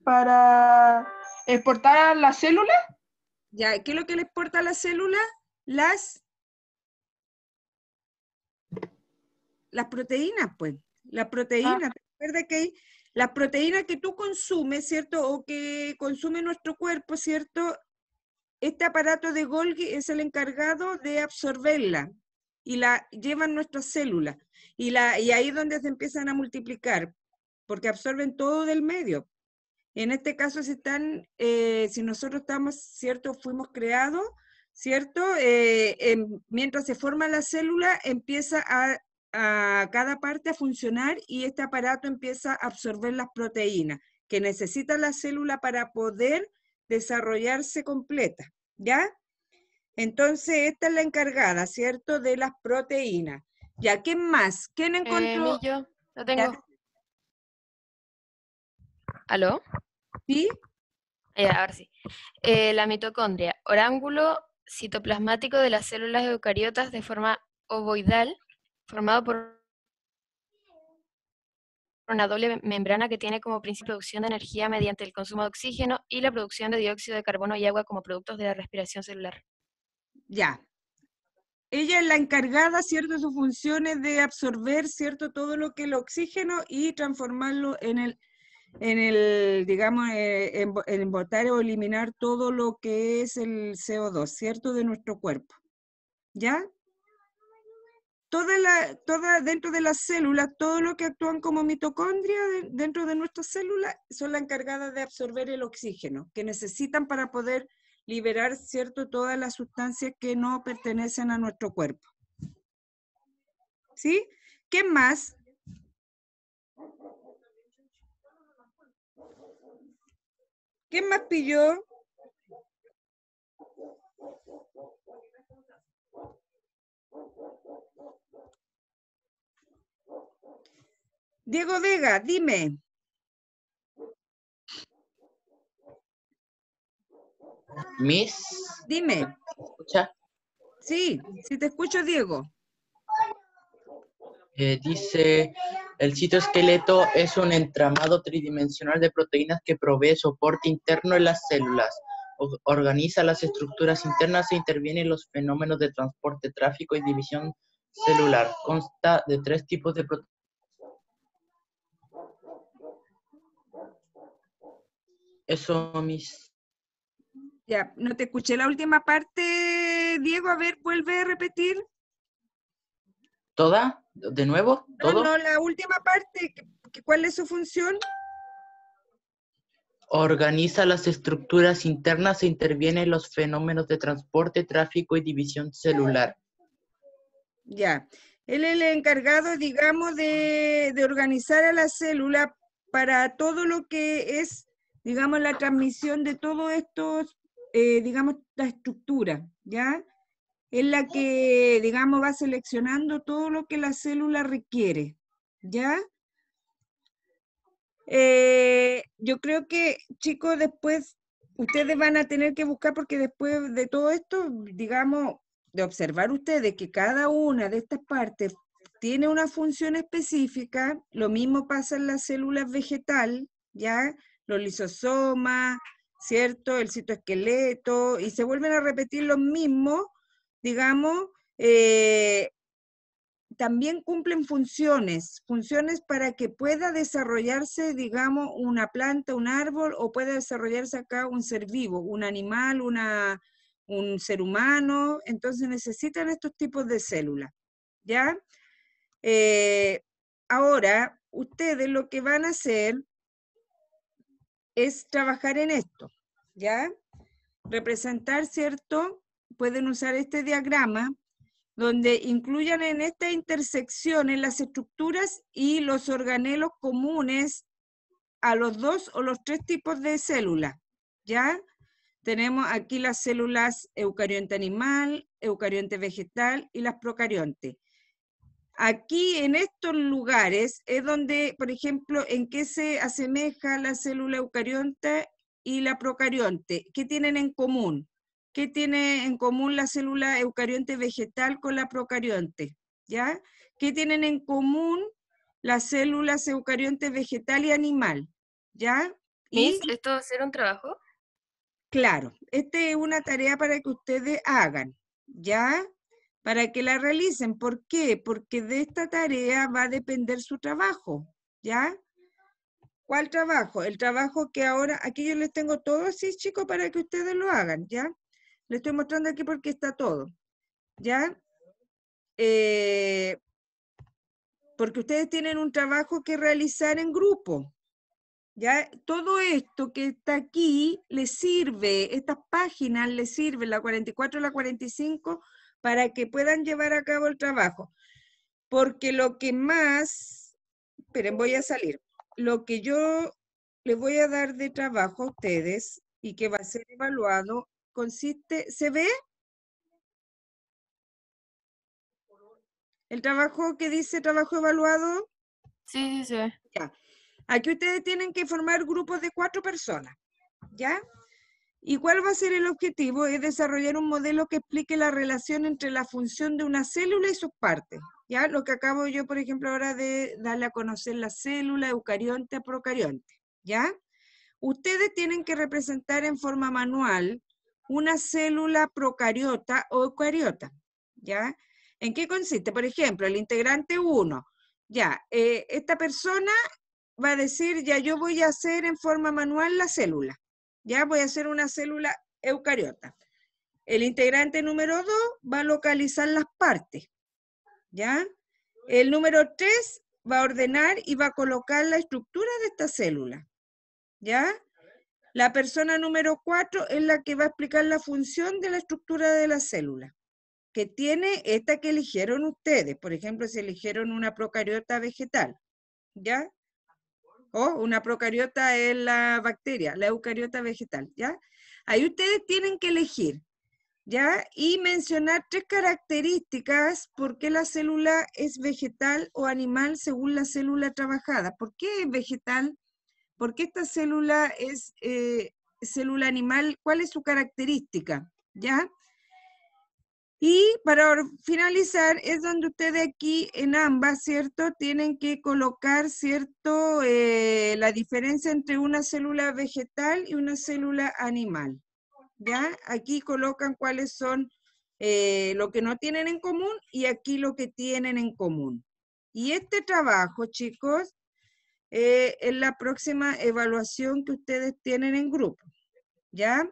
para exportar las células. Ya, ¿qué es lo que le exporta a las células? Las, las proteínas, pues. Las proteínas. Ah. Recuerda que las proteínas que tú consumes, ¿cierto? O que consume nuestro cuerpo, ¿cierto? Este aparato de Golgi es el encargado de absorberla y la llevan nuestras células. Y, la, y ahí es donde se empiezan a multiplicar, porque absorben todo del medio. En este caso, si, están, eh, si nosotros estamos, ¿cierto? Fuimos creados, ¿cierto? Eh, em, mientras se forma la célula, empieza a, cada parte a funcionar y este aparato empieza a absorber las proteínas que necesita la célula para poder desarrollarse completa, ¿ya? Entonces, esta es la encargada, ¿cierto? De las proteínas. ¿Ya quién más? ¿Quién eh, encontró? yo, lo tengo. ¿Aló? ¿Sí? Eh, a ver, sí. Eh, la mitocondria, orángulo citoplasmático de las células eucariotas de forma ovoidal, formado por una doble membrana que tiene como principio producción de energía mediante el consumo de oxígeno y la producción de dióxido de carbono y agua como productos de la respiración celular. Ya. Ella es la encargada, ¿cierto?, de sus funciones de absorber, ¿cierto?, todo lo que es el oxígeno y transformarlo en el en el, digamos, eh, en, en botar o eliminar todo lo que es el CO2, ¿cierto? De nuestro cuerpo. ¿Ya? Toda la, toda, dentro de las células, todo lo que actúan como mitocondria dentro de nuestras células son las encargadas de absorber el oxígeno que necesitan para poder liberar, ¿cierto?, todas las sustancias que no pertenecen a nuestro cuerpo. ¿Sí? ¿Qué más? ¿Quién más pilló? Diego Vega, dime. Miss. Dime. ¿Escucha? Sí, sí te escucho, Diego. Eh, dice, el citoesqueleto es un entramado tridimensional de proteínas que provee soporte interno en las células, organiza las estructuras internas e interviene en los fenómenos de transporte, tráfico y división celular. Consta de tres tipos de proteínas. Eso, mis. Ya, no te escuché la última parte, Diego. A ver, vuelve a repetir. ¿Toda? ¿De nuevo? Ah, ¿Todo? No, no, la última parte. ¿Cuál es su función? Organiza las estructuras internas e interviene en los fenómenos de transporte, tráfico y división celular. Ya. Él es el encargado, digamos, de, organizar a la célula para todo lo que es, digamos, la transmisión de todos estos, eh, digamos, la estructura, ¿ya? es la que, digamos, va seleccionando todo lo que la célula requiere, ¿ya? Eh, yo creo que, chicos, después ustedes van a tener que buscar porque después de todo esto, digamos, de observar ustedes que cada una de estas partes tiene una función específica, lo mismo pasa en las células vegetal, ¿ya? Los lisosomas, ¿cierto? El citoesqueleto, y se vuelven a repetir los mismos, digamos, eh, también cumplen funciones, funciones para que pueda desarrollarse, digamos, una planta, un árbol, o pueda desarrollarse acá un ser vivo, un animal, una, un ser humano. Entonces necesitan estos tipos de células, ¿ya? Eh, ahora, ustedes lo que van a hacer es trabajar en esto, ¿ya? Representar, ¿cierto? pueden usar este diagrama donde incluyan en esta intersección las estructuras y los organelos comunes a los dos o los tres tipos de células. ¿Ya? Tenemos aquí las células eucarionte animal, eucarionte vegetal y las procarionte. Aquí en estos lugares es donde, por ejemplo, en qué se asemeja la célula eucarionte y la procarionte, qué tienen en común. ¿Qué tiene en común la célula eucarionte vegetal con la procarionte? ¿Ya? ¿Qué tienen en común las células eucarionte vegetal y animal? ¿Ya? ¿Y esto va a ser un trabajo? Claro, esta es una tarea para que ustedes hagan, ¿ya? Para que la realicen. ¿Por qué? Porque de esta tarea va a depender su trabajo, ¿ya? ¿Cuál trabajo? El trabajo que ahora, aquí yo les tengo todo así, chicos, para que ustedes lo hagan, ¿ya? Le estoy mostrando aquí porque está todo. ¿Ya? Eh, porque ustedes tienen un trabajo que realizar en grupo. ¿Ya? Todo esto que está aquí les sirve, estas páginas les sirven, la 44 y la 45, para que puedan llevar a cabo el trabajo. Porque lo que más, esperen, voy a salir, lo que yo les voy a dar de trabajo a ustedes y que va a ser evaluado consiste, ¿se ve? El trabajo que dice trabajo evaluado. Sí, sí, se ve. Aquí ustedes tienen que formar grupos de cuatro personas, ¿ya? ¿Y cuál va a ser el objetivo? Es desarrollar un modelo que explique la relación entre la función de una célula y sus partes. ¿Ya? Lo que acabo yo, por ejemplo, ahora de darle a conocer la célula eucarionte a procarionte. ¿Ya? Ustedes tienen que representar en forma manual una célula procariota o eucariota. ¿Ya? ¿En qué consiste? Por ejemplo, el integrante 1. Ya, eh, esta persona va a decir, ya yo voy a hacer en forma manual la célula. Ya voy a hacer una célula eucariota. El integrante número 2 va a localizar las partes. ¿Ya? El número 3 va a ordenar y va a colocar la estructura de esta célula. ¿Ya? La persona número cuatro es la que va a explicar la función de la estructura de la célula, que tiene esta que eligieron ustedes. Por ejemplo, si eligieron una procariota vegetal, ¿ya? O una procariota es la bacteria, la eucariota vegetal, ¿ya? Ahí ustedes tienen que elegir, ¿ya? Y mencionar tres características por qué la célula es vegetal o animal según la célula trabajada. ¿Por qué es vegetal? porque esta célula es eh, célula animal, cuál es su característica, ¿ya? Y para finalizar, es donde ustedes aquí en ambas, ¿cierto? Tienen que colocar, ¿cierto? Eh, la diferencia entre una célula vegetal y una célula animal, ¿ya? Aquí colocan cuáles son eh, lo que no tienen en común y aquí lo que tienen en común. Y este trabajo, chicos, eh, es en la próxima evaluación que ustedes tienen en grupo. ¿Ya?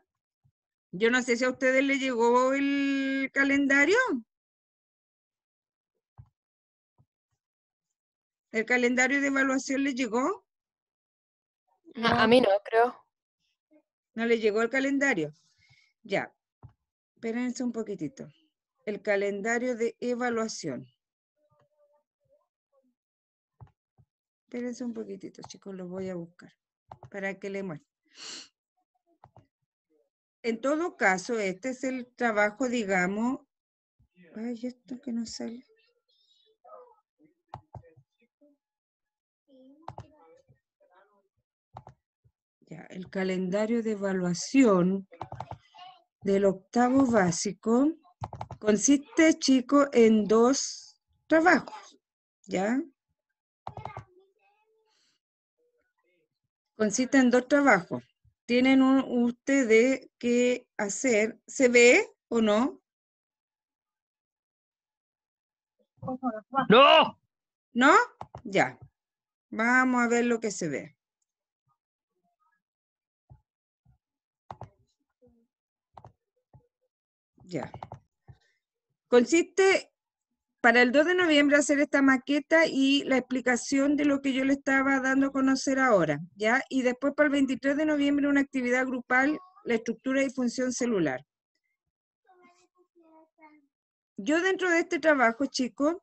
Yo no sé si a ustedes les llegó el calendario. ¿El calendario de evaluación les llegó? A mí no, creo. No le llegó el calendario. Ya. Espérense un poquitito. El calendario de evaluación. Espérense un poquitito, chicos, lo voy a buscar para que le muestre. En todo caso, este es el trabajo, digamos. Ay, esto que no sale. Ya, el calendario de evaluación del octavo básico consiste, chicos, en dos trabajos, ¿ya? consiste en dos trabajos. Tienen un, ustedes que hacer, ¿se ve o no? No. ¿No? Ya. Vamos a ver lo que se ve. Ya. Consiste para el 2 de noviembre hacer esta maqueta y la explicación de lo que yo le estaba dando a conocer ahora, ¿ya? Y después para el 23 de noviembre una actividad grupal, la estructura y función celular. Yo dentro de este trabajo, chicos,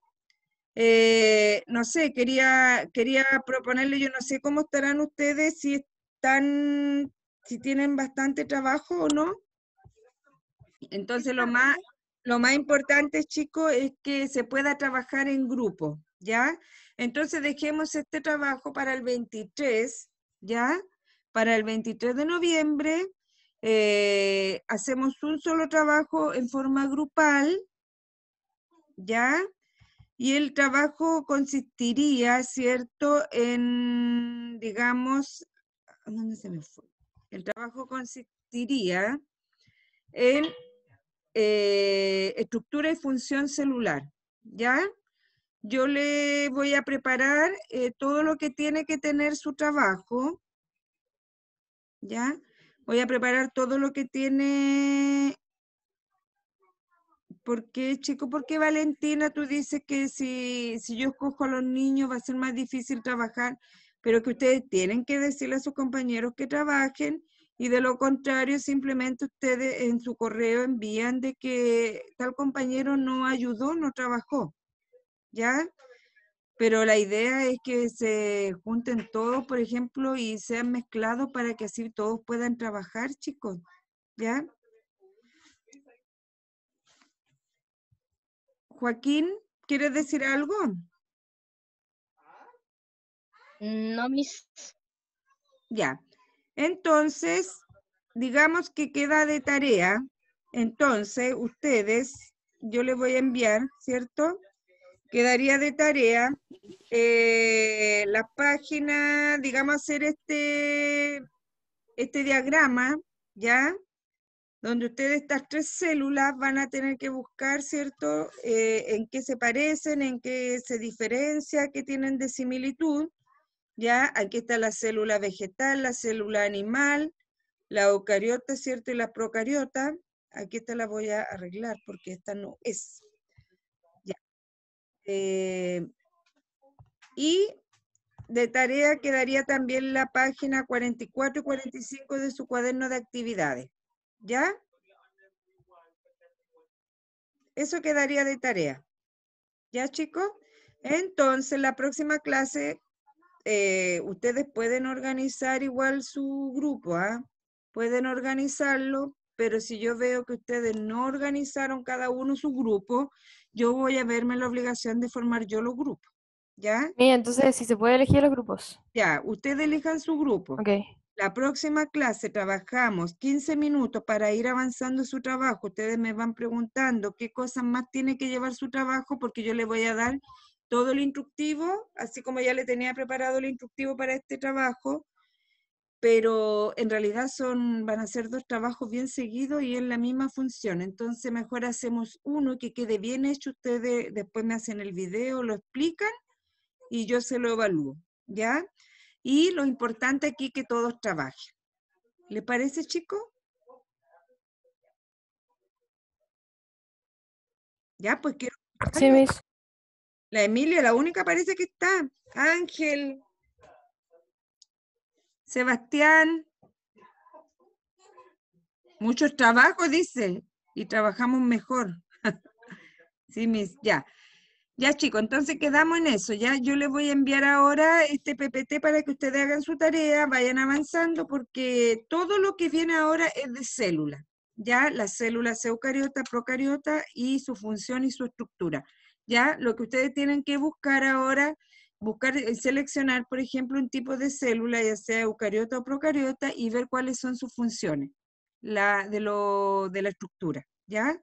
eh, no sé, quería, quería proponerle, yo no sé cómo estarán ustedes, si están, si tienen bastante trabajo o no. Entonces lo más lo más importante, chicos, es que se pueda trabajar en grupo, ¿ya? Entonces dejemos este trabajo para el 23, ¿ya? Para el 23 de noviembre eh, hacemos un solo trabajo en forma grupal, ¿ya? Y el trabajo consistiría, ¿cierto? En, digamos, ¿dónde se me fue? El trabajo consistiría en eh, estructura y función celular, ¿ya? Yo le voy a preparar eh, todo lo que tiene que tener su trabajo, ¿ya? Voy a preparar todo lo que tiene... ¿Por qué, chico, ¿por qué Valentina tú dices que si, si yo escojo a los niños va a ser más difícil trabajar? Pero que ustedes tienen que decirle a sus compañeros que trabajen y de lo contrario, simplemente ustedes en su correo envían de que tal compañero no ayudó, no trabajó. ¿Ya? Pero la idea es que se junten todos, por ejemplo, y sean mezclados para que así todos puedan trabajar, chicos. ¿Ya? Joaquín, ¿quieres decir algo? No, mis. Ya. Entonces, digamos que queda de tarea. Entonces, ustedes, yo les voy a enviar, ¿cierto? Quedaría de tarea eh, la página, digamos, hacer este, este diagrama, ¿ya? donde ustedes estas tres células van a tener que buscar, ¿cierto?, eh, en qué se parecen, en qué se diferencia, qué tienen de similitud, ¿ya? Aquí está la célula vegetal, la célula animal, la eucariota, ¿cierto? Y la procariota. Aquí esta la voy a arreglar porque esta no es. Ya. Eh, y de tarea quedaría también la página 44 y 45 de su cuaderno de actividades. ¿Ya? Eso quedaría de tarea. ¿Ya, chicos? Entonces, la próxima clase eh, ustedes pueden organizar igual su grupo, ¿ah? Pueden organizarlo, pero si yo veo que ustedes no organizaron cada uno su grupo, yo voy a verme la obligación de formar yo los grupos, ¿ya? Y entonces, si se puede elegir los grupos. Ya, ustedes elijan su grupo. Ok. La próxima clase trabajamos 15 minutos para ir avanzando su trabajo. Ustedes me van preguntando qué cosas más tiene que llevar su trabajo porque yo le voy a dar todo el instructivo, así como ya le tenía preparado el instructivo para este trabajo, pero en realidad son, van a ser dos trabajos bien seguidos y en la misma función. Entonces mejor hacemos uno que quede bien hecho, ustedes después me hacen el video, lo explican y yo se lo evalúo, ¿ya? Y lo importante aquí que todos trabajen. ¿Le parece, chicos? ¿Ya? Pues quiero... Sí, mis. La Emilia, la única parece que está. Ángel. Sebastián. Muchos trabajos, dice. Y trabajamos mejor. sí, mis, ya. Ya, chicos, entonces quedamos en eso. Ya yo les voy a enviar ahora este PPT para que ustedes hagan su tarea, vayan avanzando, porque todo lo que viene ahora es de célula. Ya las células eucariotas, procariotas y su función y su estructura. ¿ya? Lo que ustedes tienen que buscar ahora, buscar y eh, seleccionar, por ejemplo, un tipo de célula, ya sea eucariota o procariota, y ver cuáles son sus funciones la, de, la estructura, ¿ya?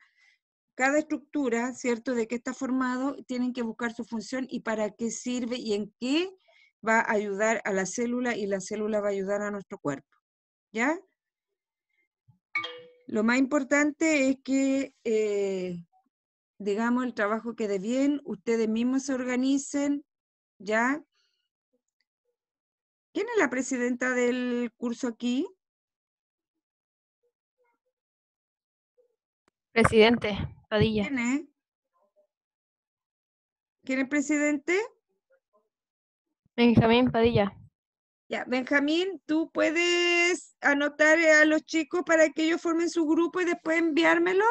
Cada estructura, ¿cierto?, de qué está formado, tienen que buscar su función y para qué sirve y en qué va a ayudar a la célula y la célula va a ayudar a nuestro cuerpo, ¿ya? Lo más importante es que eh, digamos, el trabajo quede bien, ustedes mismos se organicen, ¿ya? ¿Quién es la presidenta del curso aquí? Presidente, Padilla. ¿Quién es? ¿Quién es presidente? Benjamín Padilla. Ya, Benjamín, tú puedes anotar a los chicos para que ellos formen su grupo y después enviármelo.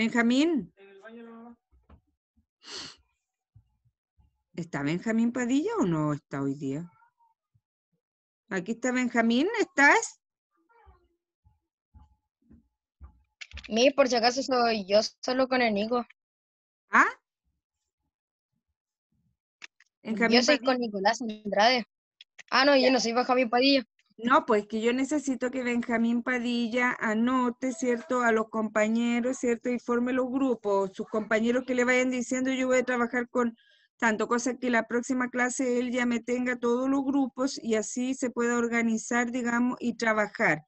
Benjamín. ¿Está Benjamín Padilla o no está hoy día? Aquí está Benjamín, ¿estás? Mi, por si acaso soy yo solo con el Nico. ¿Ah? yo soy con Nicolás Andrade. Ah, no, yo no soy Benjamín Padilla. No, pues que yo necesito que Benjamín Padilla anote, ¿cierto? A los compañeros, ¿cierto? Y forme los grupos, sus compañeros que le vayan diciendo, yo voy a trabajar con tanto, cosa que la próxima clase él ya me tenga todos los grupos y así se pueda organizar, digamos, y trabajar,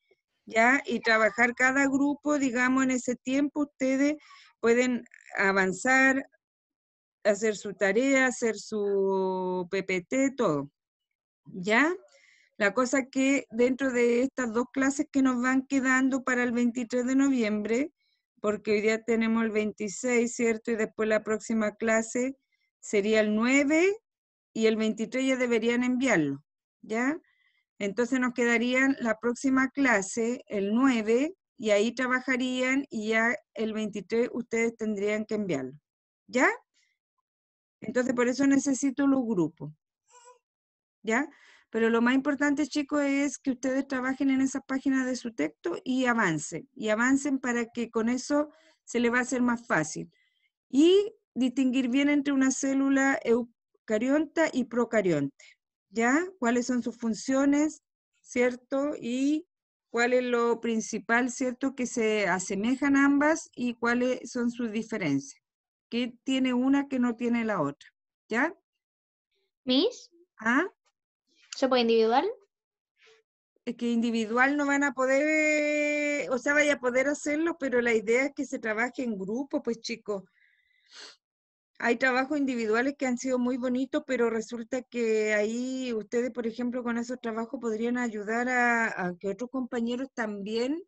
¿ya? Y trabajar cada grupo, digamos, en ese tiempo ustedes pueden avanzar, hacer su tarea, hacer su PPT, todo, ¿ya? La cosa que dentro de estas dos clases que nos van quedando para el 23 de noviembre, porque hoy día tenemos el 26, ¿cierto? Y después la próxima clase sería el 9 y el 23 ya deberían enviarlo, ¿ya? Entonces nos quedarían la próxima clase, el 9, y ahí trabajarían y ya el 23 ustedes tendrían que enviarlo, ¿ya? Entonces por eso necesito los grupos, ¿ya? Pero lo más importante, chicos, es que ustedes trabajen en esa página de su texto y avancen. Y avancen para que con eso se le va a hacer más fácil. Y distinguir bien entre una célula eucarionta y procarionta. ¿Ya? ¿Cuáles son sus funciones? ¿Cierto? Y cuál es lo principal, ¿cierto? Que se asemejan ambas y cuáles son sus diferencias. ¿Qué tiene una que no tiene la otra? ¿Ya? Miss. ¿Ah? ¿Se puede individual? Es que individual no van a poder, o sea, vaya a poder hacerlo, pero la idea es que se trabaje en grupo, pues chicos. Hay trabajos individuales que han sido muy bonitos, pero resulta que ahí ustedes, por ejemplo, con esos trabajos podrían ayudar a, a que otros compañeros también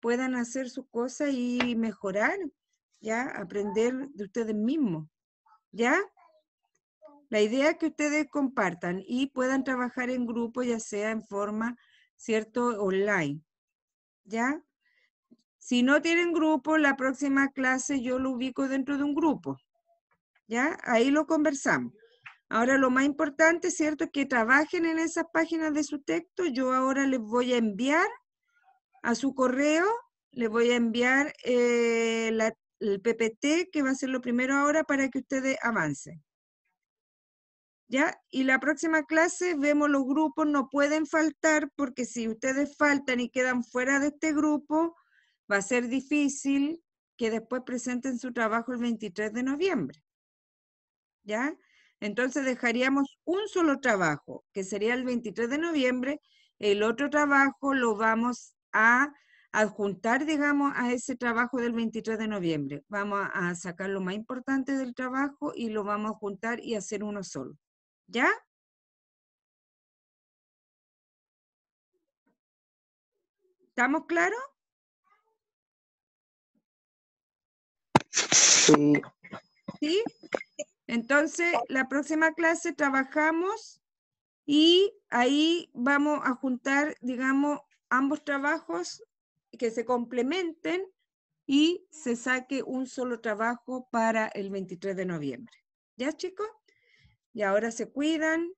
puedan hacer sus cosas y mejorar, ¿ya? Aprender de ustedes mismos, ¿ya? La idea es que ustedes compartan y puedan trabajar en grupo, ya sea en forma, ¿cierto? Online. ¿Ya? Si no tienen grupo, la próxima clase yo lo ubico dentro de un grupo. ¿Ya? Ahí lo conversamos. Ahora lo más importante, ¿cierto? que trabajen en esas páginas de su texto. Yo ahora les voy a enviar a su correo, les voy a enviar eh, el PPT, que va a ser lo primero ahora para que ustedes avancen. ¿ya? Y la próxima clase vemos los grupos, no pueden faltar porque si ustedes faltan y quedan fuera de este grupo, va a ser difícil que después presenten su trabajo el 23 de noviembre, ¿ya? Entonces dejaríamos un solo trabajo, que sería el 23 de noviembre, el otro trabajo lo vamos a adjuntar, digamos, a ese trabajo del 23 de noviembre. Vamos a sacar lo más importante del trabajo y lo vamos a juntar y hacer uno solo. ¿Ya? ¿Estamos claros? Sí. Entonces, la próxima clase trabajamos y ahí vamos a juntar, digamos, ambos trabajos que se complementen y se saque un solo trabajo para el 23 de noviembre. ¿Ya, chicos? Y ahora se cuidan.